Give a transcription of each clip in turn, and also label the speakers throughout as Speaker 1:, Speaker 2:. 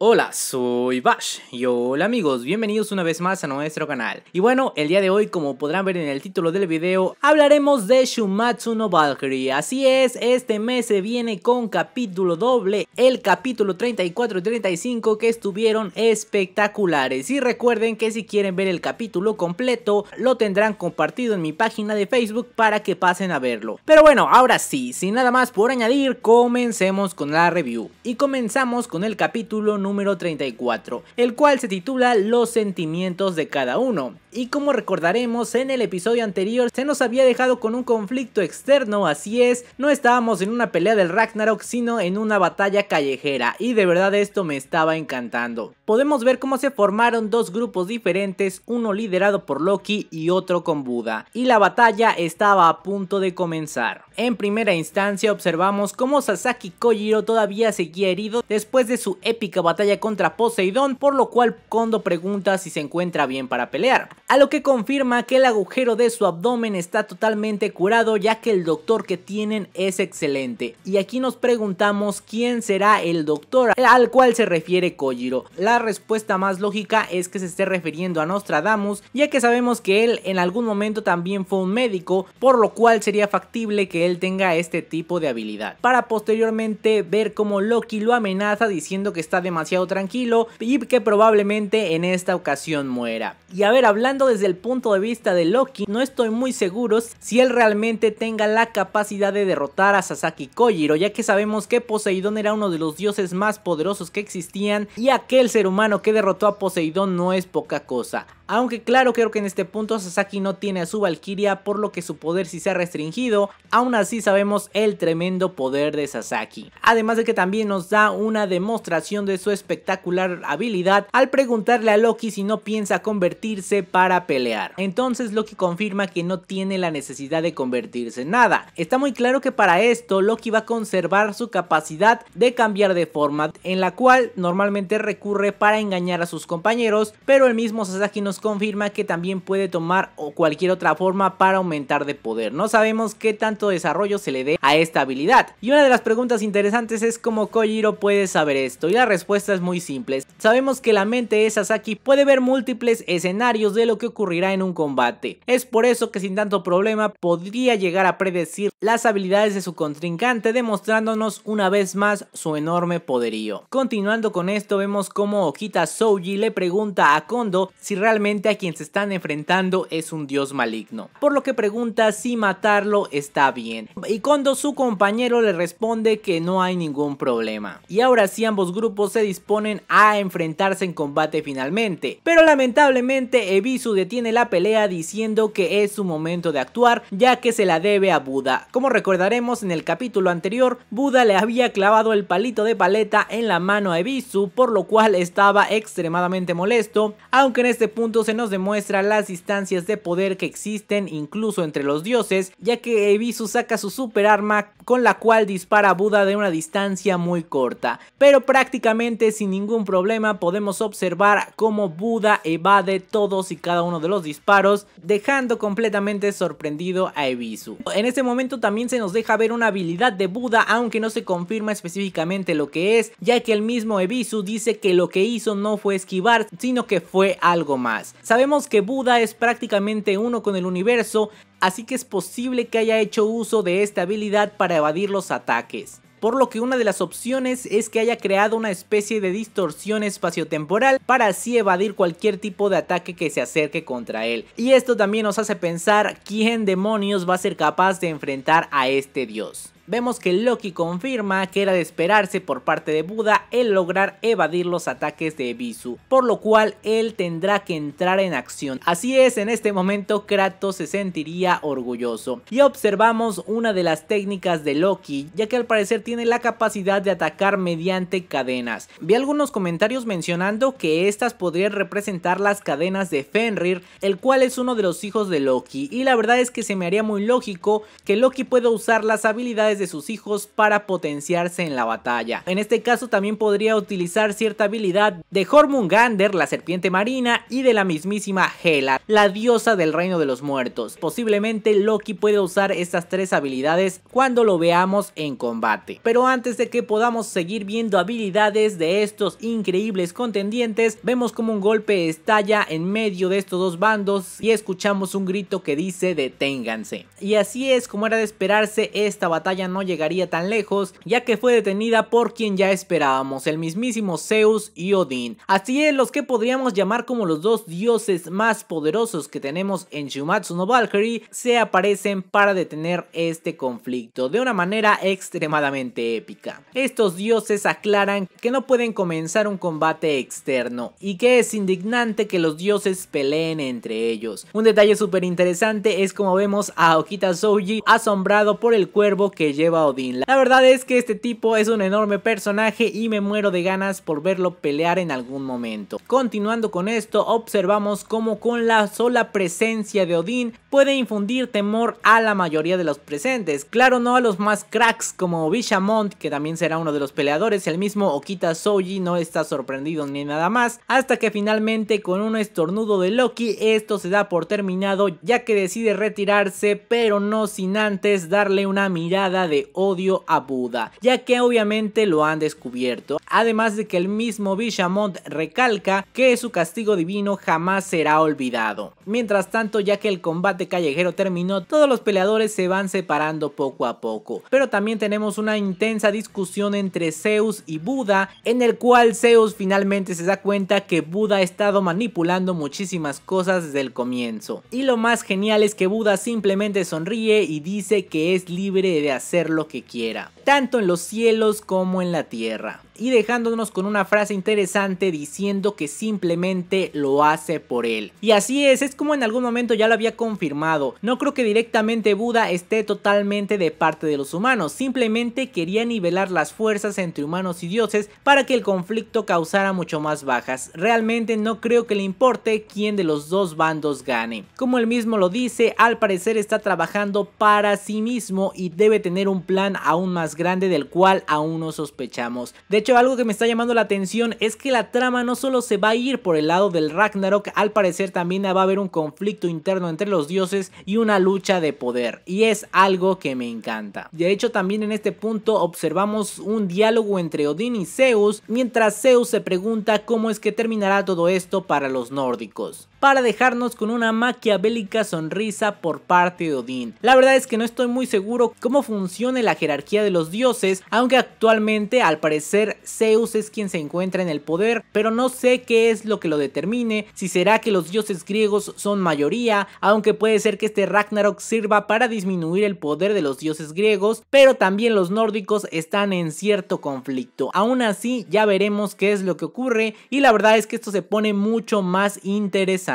Speaker 1: Hola, soy Bash y hola amigos, bienvenidos una vez más a nuestro canal. Y bueno, el día de hoy como podrán ver en el título del video, hablaremos de Shumatsu no Valkyrie. Así es, este mes se viene con capítulo doble, el capítulo 34 y 35 que estuvieron espectaculares. Y recuerden que si quieren ver el capítulo completo, lo tendrán compartido en mi página de Facebook para que pasen a verlo. Pero bueno, ahora sí, sin nada más por añadir, comencemos con la review. Y comenzamos con el capítulo número 34, el cual se titula Los sentimientos de cada uno. Y como recordaremos en el episodio anterior se nos había dejado con un conflicto externo, así es, no estábamos en una pelea del Ragnarok sino en una batalla callejera y de verdad esto me estaba encantando. Podemos ver cómo se formaron dos grupos diferentes, uno liderado por Loki y otro con Buda, y la batalla estaba a punto de comenzar. En primera instancia observamos cómo Sasaki Kojiro todavía seguía herido después de su épica batalla contra Poseidón, por lo cual Kondo pregunta si se encuentra bien para pelear, a lo que confirma que el agujero de su abdomen está totalmente curado ya que el doctor que tienen es excelente. Y aquí nos preguntamos quién será el doctor al cual se refiere Kojiro. La respuesta más lógica es que se esté refiriendo a Nostradamus, ya que sabemos que él en algún momento también fue un médico, por lo cual sería factible que él tenga este tipo de habilidad. Para posteriormente ver cómo Loki lo amenaza diciendo que está demasiado tranquilo y que probablemente en esta ocasión muera. Y a ver, hablando desde el punto de vista de Loki, no estoy muy seguro si él realmente tenga la capacidad de derrotar a Sasaki Kojiro, ya que sabemos que Poseidón era uno de los dioses más poderosos que existían y aquel ser humano que derrotó a Poseidón no es poca cosa. Aunque claro creo que en este punto Sasaki no tiene a su Valkyria por lo que su poder sí se ha restringido, aún así sabemos el tremendo poder de Sasaki. Además de que también nos da una demostración de su espectacular habilidad al preguntarle a Loki si no piensa convertirse para pelear. Entonces Loki confirma que no tiene la necesidad de convertirse en nada. Está muy claro que para esto Loki va a conservar su capacidad de cambiar de forma en la cual normalmente recurre para engañar a sus compañeros, pero el mismo Sasaki nos confirma que también puede tomar cualquier otra forma para aumentar de poder. No sabemos qué tanto desarrollo se le dé a esta habilidad. Y una de las preguntas interesantes es cómo Kojiro puede saber esto. Y la respuesta es muy simple. Sabemos que la mente de Sasaki puede ver múltiples escenarios de lo que ocurrirá en un combate. Es por eso que sin tanto problema podría llegar a predecir las habilidades de su contrincante demostrándonos una vez más su enorme poderío. Continuando con esto vemos cómo Okita Souji le pregunta a Kondo si realmente a quien se están enfrentando es un dios maligno, por lo que pregunta si matarlo está bien. Y cuando su compañero le responde que no hay ningún problema. Y ahora sí ambos grupos se disponen a enfrentarse en combate finalmente, pero lamentablemente Ebisu detiene la pelea diciendo que es su momento de actuar ya que se la debe a Buda. Como recordaremos en el capítulo anterior, Buda le había clavado el palito de paleta en la mano a Ebisu por lo cual estaba extremadamente molesto, aunque en este punto se nos demuestra las distancias de poder que existen incluso entre los dioses, ya que Ebisu saca su super arma con la cual dispara a Buda de una distancia muy corta. Pero prácticamente sin ningún problema podemos observar cómo Buda evade todos y cada uno de los disparos, dejando completamente sorprendido a Ebisu. En este momento también se nos deja ver una habilidad de Buda, aunque no se confirma específicamente lo que es, ya que el mismo Ebisu dice que lo que hizo no fue esquivar, sino que fue algo más. Sabemos que Buda es prácticamente uno con el universo, así que es posible que haya hecho uso de esta habilidad para evadir los ataques. Por lo que una de las opciones es que haya creado una especie de distorsión espaciotemporal para así evadir cualquier tipo de ataque que se acerque contra él. Y esto también nos hace pensar quién demonios va a ser capaz de enfrentar a este dios vemos que Loki confirma que era de esperarse por parte de Buda el lograr evadir los ataques de Ebisu, por lo cual él tendrá que entrar en acción. Así es, en este momento Kratos se sentiría orgulloso. Y observamos una de las técnicas de Loki, ya que al parecer tiene la capacidad de atacar mediante cadenas. Vi algunos comentarios mencionando que estas podrían representar las cadenas de Fenrir, el cual es uno de los hijos de Loki, y la verdad es que se me haría muy lógico que Loki pueda usar las habilidades de sus hijos para potenciarse en la batalla. En este caso también podría utilizar cierta habilidad de Hormungander, la serpiente marina, y de la mismísima Hela, la diosa del reino de los muertos. Posiblemente Loki puede usar estas tres habilidades cuando lo veamos en combate. Pero antes de que podamos seguir viendo habilidades de estos increíbles contendientes, vemos como un golpe estalla en medio de estos dos bandos y escuchamos un grito que dice deténganse. Y así es como era de esperarse esta batalla no llegaría tan lejos, ya que fue detenida por quien ya esperábamos, el mismísimo Zeus y Odín. Así es, los que podríamos llamar como los dos dioses más poderosos que tenemos en Shumatsu no Valkyrie se aparecen para detener este conflicto de una manera extremadamente épica. Estos dioses aclaran que no pueden comenzar un combate externo y que es indignante que los dioses peleen entre ellos. Un detalle súper interesante es como vemos a Okita Souji asombrado por el cuervo que lleva Odin, La verdad es que este tipo es un enorme personaje y me muero de ganas por verlo pelear en algún momento. Continuando con esto, observamos cómo con la sola presencia de Odin puede infundir temor a la mayoría de los presentes. Claro, no a los más cracks como Bishamont, que también será uno de los peleadores, el mismo Okita Soji no está sorprendido ni nada más, hasta que finalmente con un estornudo de Loki esto se da por terminado ya que decide retirarse, pero no sin antes darle una mirada de odio a Buda, ya que obviamente lo han descubierto. Además de que el mismo Bishamont recalca que su castigo divino jamás será olvidado. Mientras tanto, ya que el combate callejero terminó, todos los peleadores se van separando poco a poco. Pero también tenemos una intensa discusión entre Zeus y Buda, en el cual Zeus finalmente se da cuenta que Buda ha estado manipulando muchísimas cosas desde el comienzo. Y lo más genial es que Buda simplemente sonríe y dice que es libre de hacer hacer lo que quiera, tanto en los cielos como en la tierra y dejándonos con una frase interesante diciendo que simplemente lo hace por él. Y así es, es como en algún momento ya lo había confirmado. No creo que directamente Buda esté totalmente de parte de los humanos, simplemente quería nivelar las fuerzas entre humanos y dioses para que el conflicto causara mucho más bajas. Realmente no creo que le importe quién de los dos bandos gane. Como él mismo lo dice, al parecer está trabajando para sí mismo y debe tener un plan aún más grande del cual aún no sospechamos. De hecho, algo que me está llamando la atención es que la trama no solo se va a ir por el lado del Ragnarok, al parecer también va a haber un conflicto interno entre los dioses y una lucha de poder. Y es algo que me encanta. De hecho, también en este punto observamos un diálogo entre Odín y Zeus, mientras Zeus se pregunta cómo es que terminará todo esto para los nórdicos para dejarnos con una maquiavélica sonrisa por parte de Odín. La verdad es que no estoy muy seguro cómo funcione la jerarquía de los dioses, aunque actualmente al parecer Zeus es quien se encuentra en el poder, pero no sé qué es lo que lo determine, si será que los dioses griegos son mayoría, aunque puede ser que este Ragnarok sirva para disminuir el poder de los dioses griegos, pero también los nórdicos están en cierto conflicto. Aún así, ya veremos qué es lo que ocurre y la verdad es que esto se pone mucho más interesante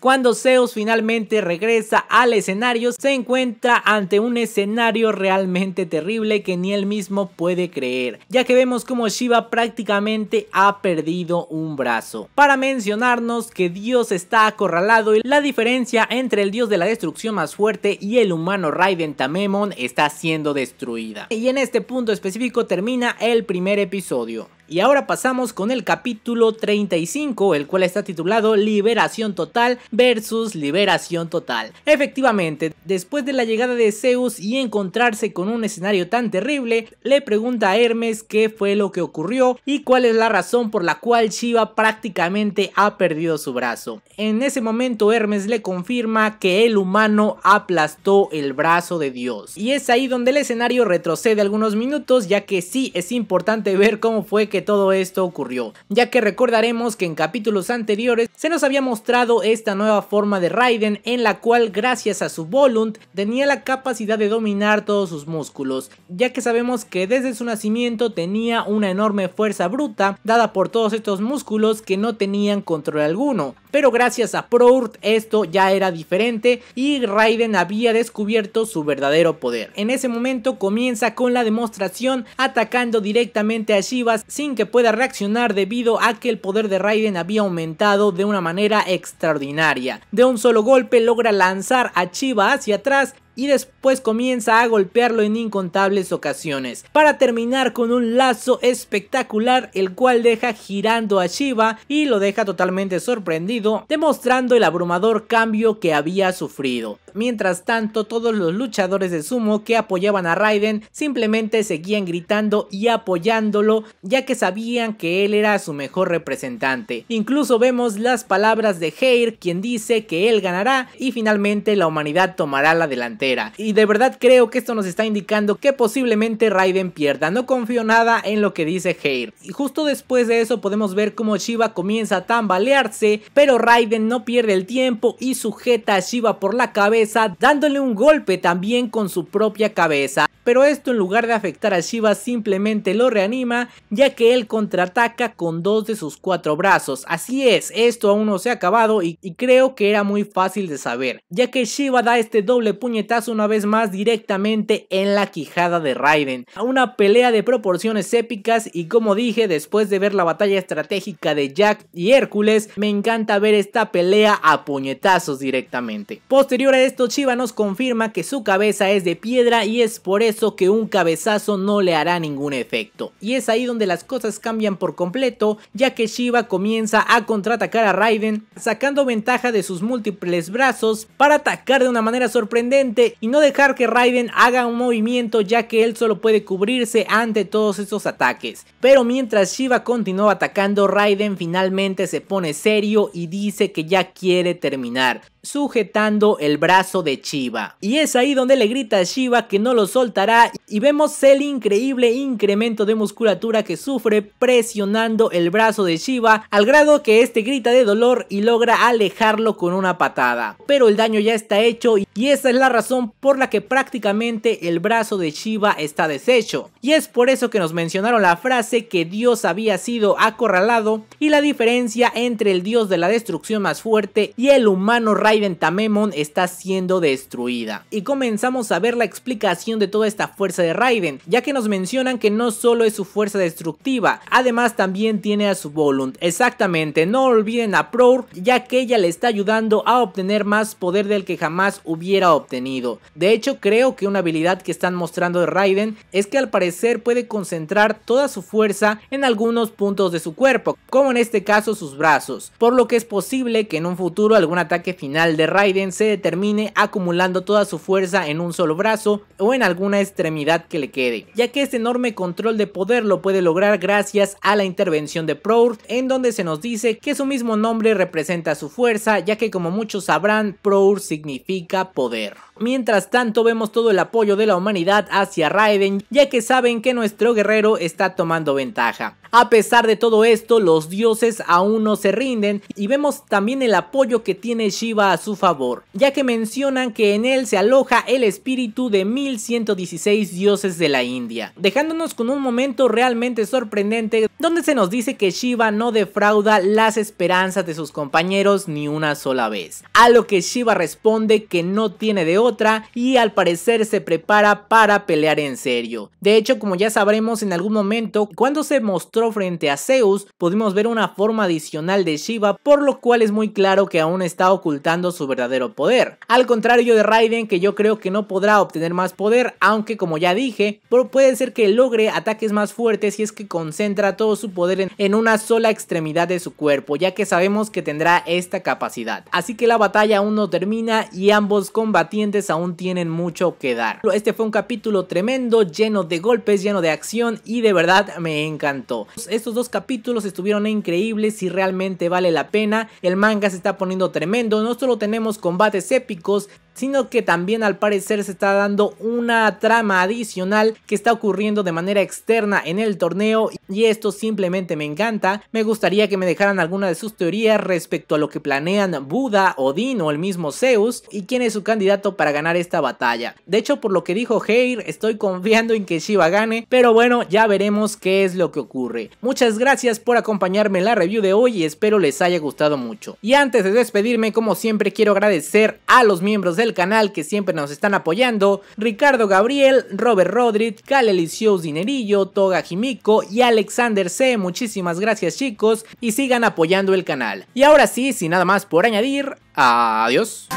Speaker 1: cuando Zeus finalmente regresa al escenario, se encuentra ante un escenario realmente terrible que ni él mismo puede creer, ya que vemos como Shiva prácticamente ha perdido un brazo. Para mencionarnos que Dios está acorralado y la diferencia entre el dios de la destrucción más fuerte y el humano Raiden Tamemon está siendo destruida. Y en este punto específico termina el primer episodio. Y ahora pasamos con el capítulo 35, el cual está titulado Liberación Total versus Liberación Total. Efectivamente, después de la llegada de Zeus y encontrarse con un escenario tan terrible, le pregunta a Hermes qué fue lo que ocurrió y cuál es la razón por la cual Shiva prácticamente ha perdido su brazo. En ese momento Hermes le confirma que el humano aplastó el brazo de Dios. Y es ahí donde el escenario retrocede algunos minutos ya que sí es importante ver cómo fue que todo esto ocurrió, ya que recordaremos que en capítulos anteriores se nos había mostrado esta nueva forma de Raiden en la cual gracias a su Volunt tenía la capacidad de dominar todos sus músculos, ya que sabemos que desde su nacimiento tenía una enorme fuerza bruta dada por todos estos músculos que no tenían control alguno, pero gracias a Prourt esto ya era diferente y Raiden había descubierto su verdadero poder. En ese momento comienza con la demostración atacando directamente a Shivas sin que pueda reaccionar debido a que el poder de Raiden había aumentado de una manera extraordinaria. De un solo golpe logra lanzar a Chiba hacia atrás y después comienza a golpearlo en incontables ocasiones, para terminar con un lazo espectacular el cual deja girando a Shiva y lo deja totalmente sorprendido, demostrando el abrumador cambio que había sufrido. Mientras tanto, todos los luchadores de sumo que apoyaban a Raiden simplemente seguían gritando y apoyándolo, ya que sabían que él era su mejor representante. Incluso vemos las palabras de Heir, quien dice que él ganará y finalmente la humanidad tomará la delantera. Y de verdad creo que esto nos está indicando que posiblemente Raiden pierda. No confío nada en lo que dice Heir. Y justo después de eso podemos ver cómo Shiva comienza a tambalearse, pero Raiden no pierde el tiempo y sujeta a Shiva por la cabeza dándole un golpe también con su propia cabeza. Pero esto en lugar de afectar a Shiva simplemente lo reanima ya que él contraataca con dos de sus cuatro brazos. Así es, esto aún no se ha acabado y, y creo que era muy fácil de saber, ya que Shiva da este doble puñetazo una vez más directamente en la quijada de Raiden. Una pelea de proporciones épicas y como dije después de ver la batalla estratégica de Jack y Hércules me encanta ver esta pelea a puñetazos directamente. Posterior a esto Shiva nos confirma que su cabeza es de piedra y es por eso que un cabezazo no le hará ningún efecto. Y es ahí donde las cosas cambian por completo ya que Shiva comienza a contraatacar a Raiden sacando ventaja de sus múltiples brazos para atacar de una manera sorprendente y no dejar que Raiden haga un movimiento ya que él solo puede cubrirse ante todos estos ataques. Pero mientras Shiva continúa atacando, Raiden finalmente se pone serio y dice que ya quiere terminar sujetando el brazo de Shiva Y es ahí donde le grita a Shiva que no lo soltará y vemos el increíble incremento de musculatura que sufre presionando el brazo de Shiva al grado que este grita de dolor y logra alejarlo con una patada. Pero el daño ya está hecho y esa es la razón por la que prácticamente el brazo de Shiva está deshecho. Y es por eso que nos mencionaron la frase que Dios había sido acorralado y la diferencia entre el Dios de la destrucción más fuerte y el humano rayo Raiden Tamemon está siendo destruida. Y comenzamos a ver la explicación de toda esta fuerza de Raiden, ya que nos mencionan que no solo es su fuerza destructiva, además también tiene a su Volunt. Exactamente, no olviden a Prour, ya que ella le está ayudando a obtener más poder del que jamás hubiera obtenido. De hecho, creo que una habilidad que están mostrando de Raiden es que al parecer puede concentrar toda su fuerza en algunos puntos de su cuerpo, como en este caso sus brazos, por lo que es posible que en un futuro algún ataque final de Raiden se determine acumulando toda su fuerza en un solo brazo o en alguna extremidad que le quede, ya que este enorme control de poder lo puede lograr gracias a la intervención de Prour, en donde se nos dice que su mismo nombre representa su fuerza, ya que como muchos sabrán, Proud significa poder. Mientras tanto vemos todo el apoyo de la humanidad hacia Raiden ya que saben que nuestro guerrero está tomando ventaja. A pesar de todo esto los dioses aún no se rinden y vemos también el apoyo que tiene Shiva a su favor ya que mencionan que en él se aloja el espíritu de 1116 dioses de la India dejándonos con un momento realmente sorprendente donde se nos dice que Shiva no defrauda las esperanzas de sus compañeros ni una sola vez. A lo que Shiva responde que no tiene de otra y al parecer se prepara para pelear en serio. De hecho, como ya sabremos en algún momento, cuando se mostró frente a Zeus, pudimos ver una forma adicional de Shiva, por lo cual es muy claro que aún está ocultando su verdadero poder. Al contrario de Raiden, que yo creo que no podrá obtener más poder, aunque como ya dije, puede ser que logre ataques más fuertes si es que concentra todo su poder en una sola extremidad de su cuerpo, ya que sabemos que tendrá esta capacidad. Así que la batalla aún no termina y ambos combatientes aún tienen mucho que dar. Este fue un capítulo tremendo, lleno de golpes, lleno de acción y de verdad me encantó. Estos dos capítulos estuvieron increíbles y realmente vale la pena. El manga se está poniendo tremendo, no solo tenemos combates épicos, sino que también al parecer se está dando una trama adicional que está ocurriendo de manera externa en el torneo y esto simplemente me encanta. Me gustaría que me dejaran alguna de sus teorías respecto a lo que planean Buda, Odín o el mismo Zeus y quién es su candidato para ganar esta batalla. De hecho, por lo que dijo Heir, estoy confiando en que Shiva gane, pero bueno, ya veremos qué es lo que ocurre. Muchas gracias por acompañarme en la review de hoy y espero les haya gustado mucho. Y antes de despedirme, como siempre, quiero agradecer a los miembros de el canal que siempre nos están apoyando, Ricardo Gabriel, Robert Rodríguez, Calelicious Dinerillo, Toga Jimico y Alexander C. Muchísimas gracias chicos y sigan apoyando el canal. Y ahora sí, sin nada más por añadir, adiós.